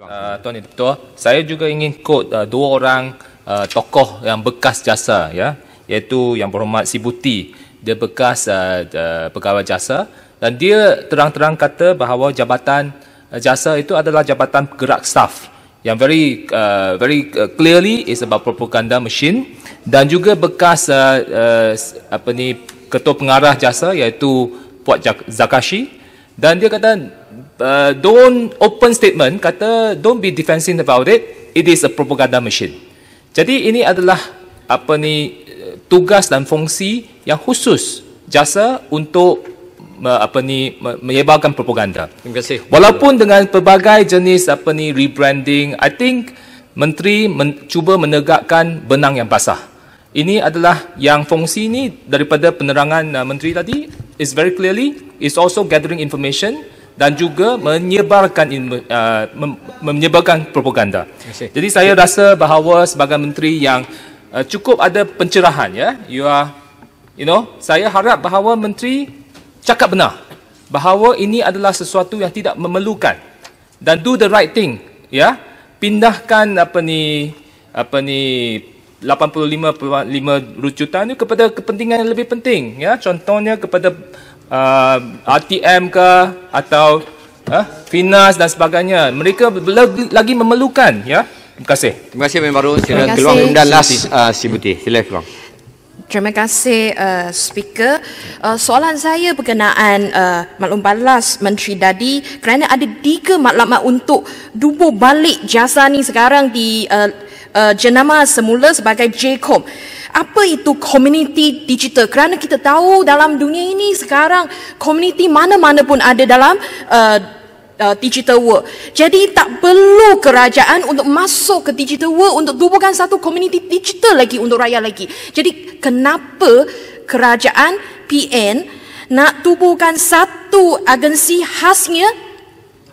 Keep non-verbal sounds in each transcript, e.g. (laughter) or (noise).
Uh, Tuan Yang Ketua, saya juga ingin quote uh, dua orang uh, tokoh yang bekas jasa ya, iaitu Yang Berhormat Sibuti, dia bekas uh, uh, pegawai jasa dan dia terang-terang kata bahawa jabatan uh, jasa itu adalah jabatan gerak staff yang very uh, very clearly is about propaganda machine dan juga bekas uh, uh, apa ni ketua pengarah jasa iaitu Puat Zakashi dan dia kata uh, don't open statement kata don't be defensive about it. It is a propaganda machine. Jadi ini adalah apa ni tugas dan fungsi yang khusus jasa untuk apa ni menyebarkan propaganda. Terima kasih. Walaupun dengan pelbagai jenis apa ni rebranding, I think menteri cuba menegakkan benang yang basah. Ini adalah yang fungsi ini daripada penerangan uh, menteri tadi is very clearly is also gathering information dan juga menyebarkan uh, mem- menyebarkan propaganda. Jadi saya rasa bahawa sebagai menteri yang uh, cukup ada pencerahan ya. You are you know, saya harap bahawa menteri cakap benar bahawa ini adalah sesuatu yang tidak memerlukan dan do the right thing ya. Pindahkan apa ni apa ni 85.5 rujutan itu kepada kepentingan yang lebih penting ya contohnya kepada uh, RTM ke atau uh, eh, finas dan sebagainya mereka lagi memerlukan ya terima kasih terima kasih yang baru sila keluar dan last uh, si buti sila keluar Terima kasih, uh, Speaker. Uh, soalan saya berkenaan uh, maklum balas Menteri Dadi kerana ada tiga maklumat untuk dubur balik jasa ni sekarang di uh, uh, jenama semula sebagai Jacob. Apa itu community digital? Kerana kita tahu dalam dunia ini sekarang community mana-mana pun ada dalam uh, Uh, digital world. Jadi tak perlu kerajaan untuk masuk ke digital world untuk tubuhkan satu community digital lagi untuk rakyat lagi. Jadi kenapa kerajaan PN nak tubuhkan satu agensi khasnya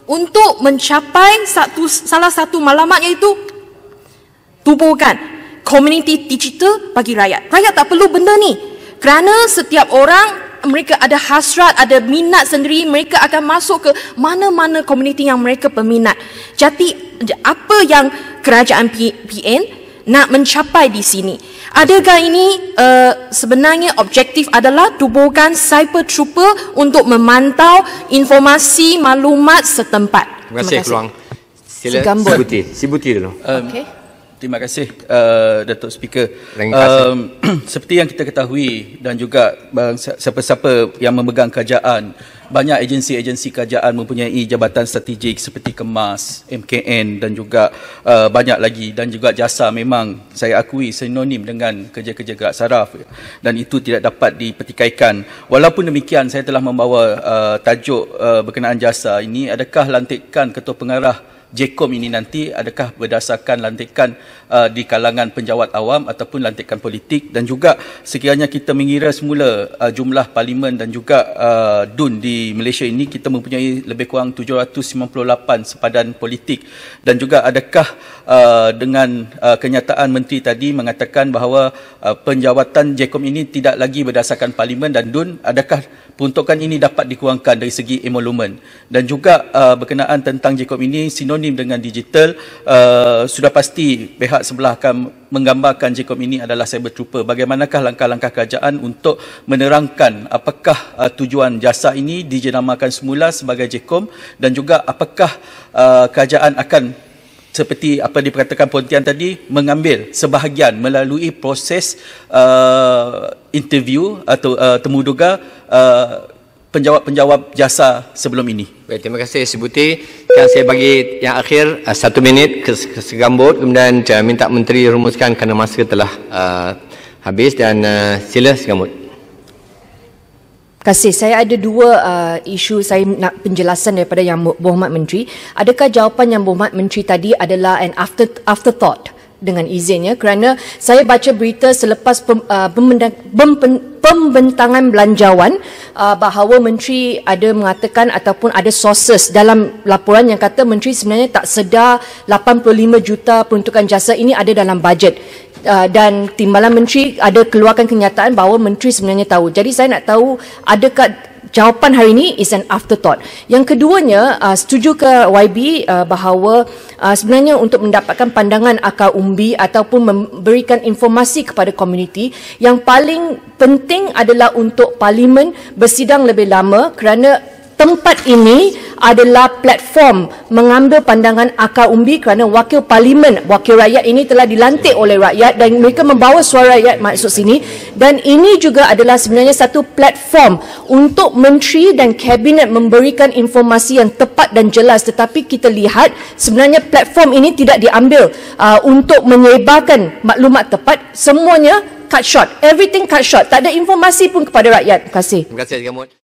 untuk mencapai satu salah satu malamat iaitu tubuhkan community digital bagi rakyat. Rakyat tak perlu benda ni. Kerana setiap orang mereka ada hasrat, ada minat sendiri, mereka akan masuk ke mana-mana komuniti yang mereka peminat. Jadi apa yang kerajaan PN nak mencapai di sini? Adakah ini uh, sebenarnya objektif adalah tubuhkan cyber trooper untuk memantau informasi maklumat setempat? Terima kasih, Terima kasih. Keluang. Sila Sibuti. Sibuti dulu. Um, okay terima kasih uh, Datuk Speaker. Um, (clears throat) seperti yang kita ketahui dan juga siapa-siapa yang memegang kerajaan, banyak agensi-agensi kerajaan mempunyai jabatan strategik seperti Kemas, MKN dan juga uh, banyak lagi dan juga jasa memang saya akui sinonim dengan kerja-kerja gerak saraf dan itu tidak dapat dipertikaikan. Walaupun demikian saya telah membawa uh, tajuk uh, berkenaan jasa ini adakah lantikan ketua pengarah JKOM ini nanti adakah berdasarkan lantikan uh, di kalangan penjawat awam ataupun lantikan politik dan juga sekiranya kita mengira semula uh, jumlah parlimen dan juga uh, DUN di Malaysia ini kita mempunyai lebih kurang 798 sepadan politik dan juga adakah uh, dengan uh, kenyataan menteri tadi mengatakan bahawa uh, penjawatan JKOM ini tidak lagi berdasarkan parlimen dan DUN adakah peruntukan ini dapat dikurangkan dari segi emolumen dan juga uh, berkenaan tentang JKOM ini sinod sinonim dengan digital uh, sudah pasti pihak sebelah akan menggambarkan JCOM ini adalah cyber trooper bagaimanakah langkah-langkah kerajaan untuk menerangkan apakah uh, tujuan jasa ini dijenamakan semula sebagai JCOM dan juga apakah uh, kerajaan akan seperti apa diperkatakan Pontian tadi mengambil sebahagian melalui proses uh, interview atau uh, temuduga uh, penjawab-penjawab jasa sebelum ini. Baik, terima kasih Sibuti. Sekarang saya bagi yang akhir uh, satu minit ke, ke segambut kemudian saya minta Menteri rumuskan kerana masa telah uh, habis dan uh, sila segambut. Kasih. Saya ada dua uh, isu saya nak penjelasan daripada Yang Berhormat Menteri. Adakah jawapan Yang Berhormat Menteri tadi adalah an after afterthought? dengan izinnya kerana saya baca berita selepas uh, pembentangan belanjawan uh, bahawa menteri ada mengatakan ataupun ada sources dalam laporan yang kata menteri sebenarnya tak sedar 85 juta peruntukan jasa ini ada dalam bajet uh, dan timbalan menteri ada keluarkan kenyataan bahawa menteri sebenarnya tahu jadi saya nak tahu adakah jawapan hari ini is an afterthought. Yang keduanya, uh, setuju ke YB uh, bahawa uh, sebenarnya untuk mendapatkan pandangan akar umbi ataupun memberikan informasi kepada komuniti, yang paling penting adalah untuk parlimen bersidang lebih lama kerana tempat ini adalah platform mengambil pandangan akar umbi kerana wakil parlimen, wakil rakyat ini telah dilantik ya. oleh rakyat dan mereka membawa suara rakyat maksud sini dan ini juga adalah sebenarnya satu platform untuk menteri dan kabinet memberikan informasi yang tepat dan jelas tetapi kita lihat sebenarnya platform ini tidak diambil uh, untuk menyebarkan maklumat tepat semuanya cut short everything cut short tak ada informasi pun kepada rakyat terima kasih terima kasih